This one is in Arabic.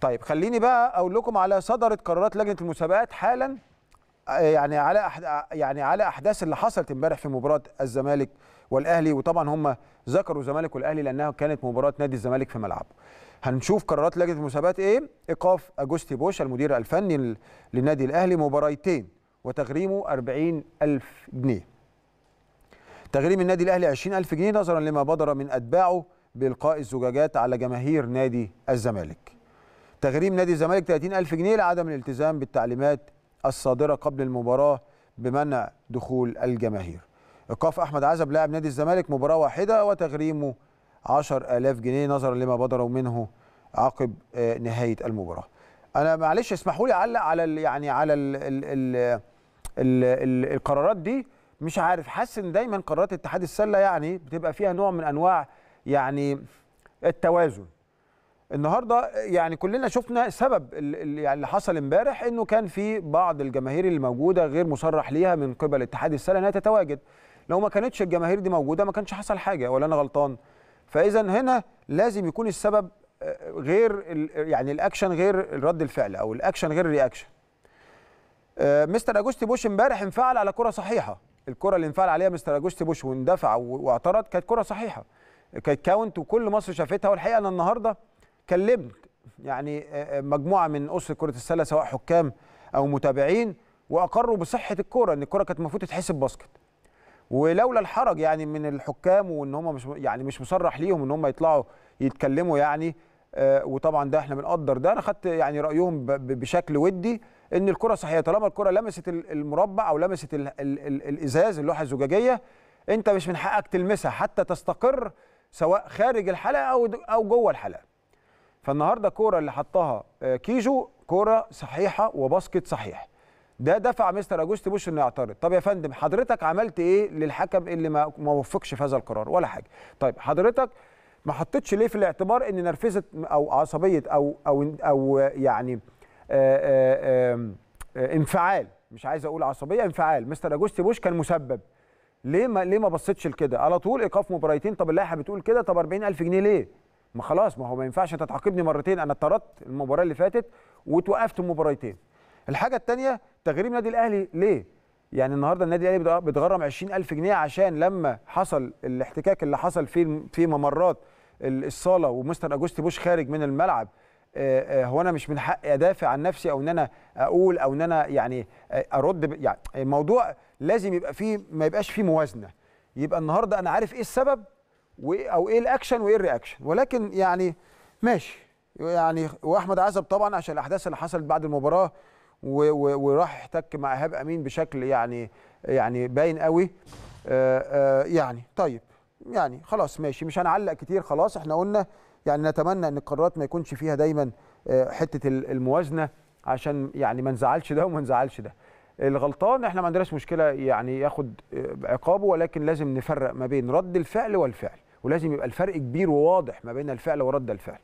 طيب خليني بقى اقول لكم على صدرت قرارات لجنه المسابقات حالا آه، يعني على يعني على احداث اللي حصلت امبارح في مباراه الزمالك والاهلي وطبعا هم ذكروا الزمالك والاهلي لانها كانت مباراه نادي الزمالك في ملعبه. هنشوف قرارات لجنه المسابقات ايه؟ ايقاف اجوستي بوش المدير الفني للنادي الاهلي مباريتين وتغريمه 40000 جنيه. تغريم النادي الاهلي 20000 جنيه نظرا لما بدر من اتباعه بالقاء الزجاجات على جماهير نادي الزمالك. تغريم نادي الزمالك 30000 جنيه لعدم الالتزام بالتعليمات الصادره قبل المباراه بمنع دخول الجماهير ايقاف احمد عزب لاعب نادي الزمالك مباراه واحده وتغريمه 10000 جنيه نظرا لما بدروا منه عقب آه، نهايه المباراه انا معلش اسمحوا لي اعلق على الـ يعني على الـ الـ الـ الـ الـ القرارات دي مش عارف حاسس ان دايما قرارات اتحاد السله يعني بتبقى فيها نوع من انواع يعني التوازن النهارده يعني كلنا شفنا سبب اللي, يعني اللي حصل امبارح انه كان في بعض الجماهير اللي موجوده غير مصرح ليها من قبل اتحاد السله انها تتواجد لو ما كانتش الجماهير دي موجوده ما كانش حصل حاجه ولا انا غلطان فاذا هنا لازم يكون السبب آه، غير يعني الاكشن غير الرد الفعل او الاكشن غير الرياكشن آه، مستر اجوستي بوش امبارح انفعل على كره صحيحه الكره اللي انفعل عليها مستر اجوستي بوش واندفع واعترض كانت كره صحيحه كانت كاونت وكل مصر شافتها والحقيقه انا النهارده كلمت يعني آه، آه، مجموعه من اسر كره السله سواء حكام او متابعين واقروا بصحه الكوره ان الكوره كانت المفروض تتحسب باسكت ولولا الحرج يعني من الحكام وان هم مش يعني مش مصرح ليهم ان هم يطلعوا يتكلموا يعني آه، وطبعا ده احنا بنقدر ده انا خدت يعني رايهم بشكل ودي ان الكره صحيحه طالما الكره لمست المربع او لمست الازاز اللوحه الزجاجيه انت مش من حقك تلمسها حتى تستقر سواء خارج الحلقه او او جوه الحلقه فالنهارده الكوره اللي حطها آه، كيجو كوره صحيحه وباسكت صحيح ده دفع مستر اجوست بوش انه يعترض طب يا فندم حضرتك عملت ايه للحكم اللي ما وفقش في هذا القرار ولا حاجه طيب حضرتك ما حطيتش ليه في الاعتبار ان نرفزه او عصبيه او او او آه، يعني آآ آه، آآ آآ انفعال مش عايز اقول عصبيه انفعال مستر اجوستي بوش كان مسبب ليه ما ليه ما بصيتش لكده على طول ايقاف مباريتين طب اللائحه بتقول كده طب 40000 جنيه ليه ما خلاص ما هو ما ينفعش انت تعاقبني مرتين انا اتطردت المباراه اللي فاتت وتوقفت مباراتين الحاجه الثانيه تغريم نادي الاهلي ليه يعني النهارده النادي الاهلي بيتغرم 20000 جنيه عشان لما حصل الاحتكاك اللي حصل في في ممرات الصاله ومستر اجوستي بوش خارج من الملعب آه، آه، هو انا مش من حقي ادافع عن نفسي او ان انا اقول او ان انا يعني آه، ارد يعني الموضوع لازم يبقى فيه ما يبقاش فيه موازنه يبقى النهارده انا عارف ايه السبب او ايه الاكشن وايه الرياكشن ولكن يعني ماشي يعني واحمد عزب طبعا عشان الاحداث اللي حصلت بعد المباراه وراح احتك مع ايهاب امين بشكل يعني يعني باين قوي آآ آه، آآ آه، يعني طيب يعني خلاص ماشي مش هنعلق كتير خلاص احنا قلنا يعني نتمنى ان القرارات ما يكونش فيها دايما آه، حته الموازنه عشان يعني ما نزعلش ده وما نزعلش ده الغلطان احنا ما عندناش مشكله يعني ياخد عقابه ولكن لازم نفرق ما بين رد الفعل والفعل ولازم يبقى الفرق كبير وواضح ما بين الفعل ورد الفعل